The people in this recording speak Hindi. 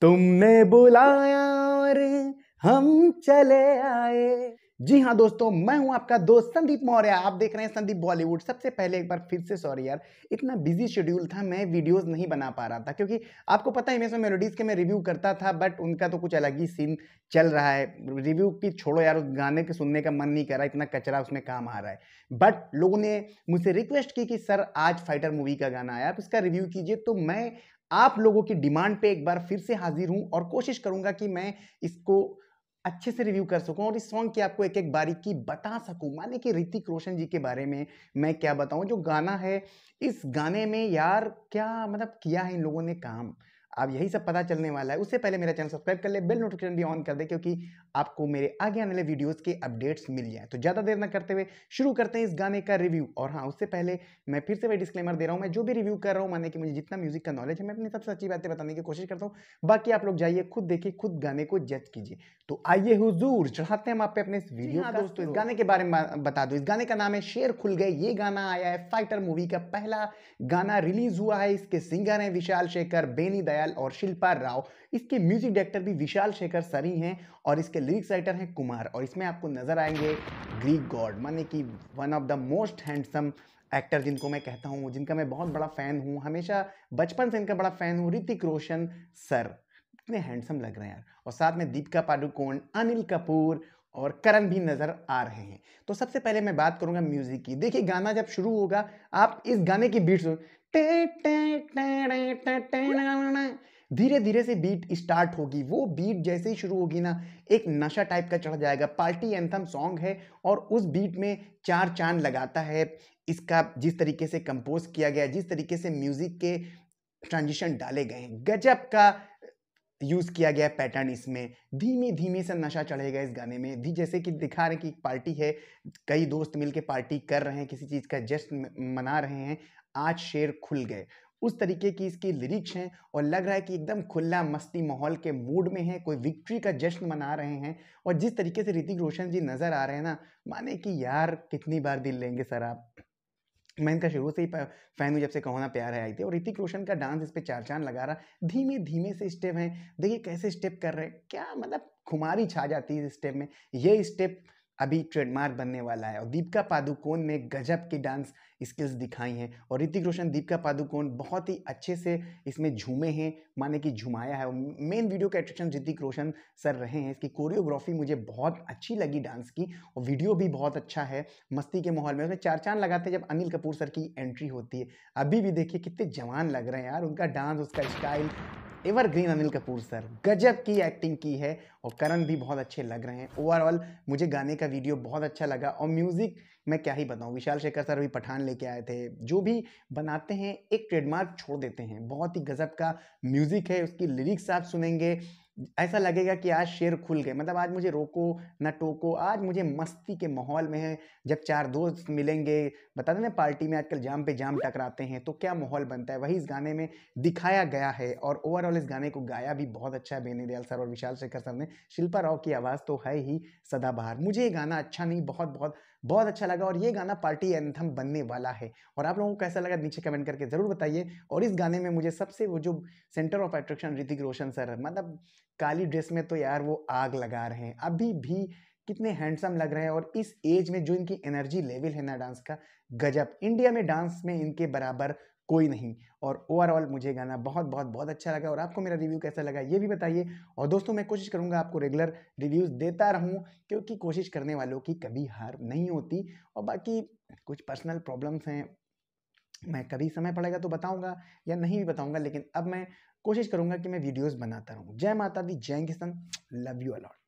तुमने बुलाया और हम चले आए जी हाँ दोस्तों मैं हूं आपका दोस्त संदीप मौर्य आप देख रहे हैं संदीप बॉलीवुड सबसे पहले एक बार फिर से सॉरी यार इतना बिजी शेड्यूल था मैं वीडियोस नहीं बना पा रहा था क्योंकि आपको पता है हमेशा मेलोडीज़ के मैं रिव्यू करता था बट उनका तो कुछ अलग ही सीन चल रहा है रिव्यू की छोड़ो यार उस गाने के सुनने का मन नहीं कर रहा इतना कचरा उसमें काम आ रहा है बट लोगों ने मुझसे रिक्वेस्ट की कि सर आज फाइटर मूवी का गाना आया आप इसका रिव्यू कीजिए तो मैं आप लोगों की डिमांड पे एक बार फिर से हाजिर हूँ और कोशिश करूँगा कि मैं इसको अच्छे से रिव्यू कर सकूं और इस सॉन्ग की आपको एक एक बारीकी बता सकूं माने कि ऋतिक रोशन जी के बारे में मैं क्या बताऊं जो गाना है इस गाने में यार क्या मतलब किया है इन लोगों ने काम आप यही सब पता चलने वाला है उससे पहले मेरा चैनल सब्सक्राइब कर ले बेल नोटिफिकेशन भी ऑन कर दे क्योंकि आपको मेरे आगे आने वाले वीडियोज़ के अपडेट्स मिल जाए तो ज़्यादा देर ना करते हुए शुरू करते हैं इस गाने का रिव्यू और हाँ उससे पहले मैं फिर से वही डिस्क्लेमर दे रहा हूँ मैं जो भी रिव्यू कर रहा हूँ माने कि मुझे जितना म्यूजिक का नॉलेज है मैं अपनी सबसे अच्छी बातें बताने की कोशिश करता हूँ बाकी आप लोग जाइए खुद देखिए खुद गाने को जज कीजिए तो आइए हुजूर चढ़ाते हैं हम आप पे अपने इस वीडियो हाँ दोस्तों इस गाने के बारे में बता दो इस गाने का नाम है शेर खुल गए ये गाना आया है फाइटर मूवी का पहला गाना रिलीज हुआ है इसके सिंगर हैं विशाल शेखर बेनी दया दयाल और शिल्पा राव इसके म्यूजिक डायरेक्टर भी विशाल शेखर सरी हैं और इसके लिरिक्स राइटर हैं कुमार और इसमें आपको नज़र आएंगे ग्रीक गॉड माने कि one of the most handsome actor जिनको मैं कहता हूँ जिनका मैं बहुत बड़ा फ़ैन हूँ हमेशा बचपन से इनका बड़ा फ़ैन हूँ ऋतिक रोशन सर कितने हैंडसम लग रहे हैं यार और साथ में दीपिका पाडुकोण अनिल कपूर और करण भी नज़र आ रहे हैं तो सबसे पहले मैं बात करूंगा म्यूज़िक की देखिए गाना जब शुरू होगा आप इस गाने की बीट सुन धीरे धीरे से बीट स्टार्ट होगी वो बीट जैसे ही शुरू होगी ना एक नशा टाइप का चढ़ जाएगा पार्टी एंथम सॉन्ग है और उस बीट में चार चांद लगाता है इसका जिस तरीके से कंपोज किया गया जिस तरीके से म्यूज़िक के ट्रांजिशन डाले गए हैं गजब का यूज़ किया गया पैटर्न इसमें धीमे धीमे से नशा चढ़ेगा इस गाने में भी जैसे कि दिखा रहे हैं कि पार्टी है कई दोस्त मिलके पार्टी कर रहे हैं किसी चीज़ का जश्न मना रहे हैं आज शेर खुल गए उस तरीके की इसकी लिरिक्स हैं और लग रहा है कि एकदम खुला मस्ती माहौल के मूड में है कोई विक्ट्री का जश्न मना रहे हैं और जिस तरीके से ऋतिक रोशन जी नज़र आ रहे हैं ना माने कि यार कितनी बार दिल लेंगे सर आप मैं इनका शुरू से ही फैन हूँ जब से कहो ना प्यार है आई थी और ऋतिक रोशन का डांस इस पर चार चांद लगा रहा धीमे धीमे से स्टेप हैं देखिए कैसे स्टेप कर रहे हैं क्या मतलब खुमारी छा जाती है इस स्टेप में ये स्टेप अभी ट्रेडमार्क बनने वाला है और दीपिका पादुकोण ने गजब की डांस स्किल्स दिखाई हैं और ऋतिक रोशन दीपिका पादुकोण बहुत ही अच्छे से इसमें झूमे हैं माने कि झुमाया है मेन वीडियो के एट्रैक्शन ऋतिक रोशन सर रहे हैं इसकी कोरियोग्राफी मुझे बहुत अच्छी लगी डांस की और वीडियो भी बहुत अच्छा है मस्ती के माहौल में उसमें चार चांद लगाते हैं जब अनिल कपूर सर की एंट्री होती है अभी भी देखिए कितने जवान लग रहे हैं यार उनका डांस उसका style evergreen Anil Kapoor sir गजब की एक्टिंग की है और करण भी बहुत अच्छे लग रहे हैं ओवरऑल मुझे गाने का वीडियो बहुत अच्छा लगा और म्यूज़िक मैं क्या ही बताऊँ विशाल शेखर सर भी पठान लेके आए थे जो भी बनाते हैं एक ट्रेडमार्क छोड़ देते हैं बहुत ही गजब का म्यूज़िक है उसकी लिरिक्स आप सुनेंगे ऐसा लगेगा कि आज शेर खुल गए मतलब आज मुझे रोको ना टोको आज मुझे मस्ती के माहौल में है जब चार दोस्त मिलेंगे बता दें ना पार्टी में आजकल जाम पे जाम टकराते हैं तो क्या माहौल बनता है वही इस गाने में दिखाया गया है और ओवरऑल इस गाने को गाया भी बहुत अच्छा है बेनी दयाल सर और विशाल शेखर सर ने शिल्पा राव की आवाज़ तो है ही सदाबहार मुझे ये गाना अच्छा नहीं बहुत बहुत बहुत अच्छा लगा और ये गाना पार्टी एंथम बनने वाला है और आप लोगों को कैसा लगा नीचे कमेंट करके ज़रूर बताइए और इस गाने में मुझे सबसे वो जो centre of attraction Hrithik Roshan sir मतलब काली ड्रेस में तो यार वो आग लगा रहे हैं अभी भी कितने हैंडसम लग रहे हैं और इस एज में जो इनकी एनर्जी लेवल है ना डांस का गजब इंडिया में डांस में इनके बराबर कोई नहीं और ओवरऑल मुझे गाना बहुत बहुत बहुत अच्छा लगा और आपको मेरा रिव्यू कैसा लगा ये भी बताइए और दोस्तों मैं कोशिश करूँगा आपको रेगुलर रिव्यूज़ देता रहूँ क्योंकि कोशिश करने वालों की कभी हार नहीं होती और बाकी कुछ पर्सनल प्रॉब्लम्स हैं मैं कभी समय पड़ेगा तो बताऊँगा या नहीं भी बताऊँगा लेकिन अब मैं कोशिश करूँगा कि मैं वीडियोज़ बनाता रहूँ जय माता दी जय किसन लव यू अलॉट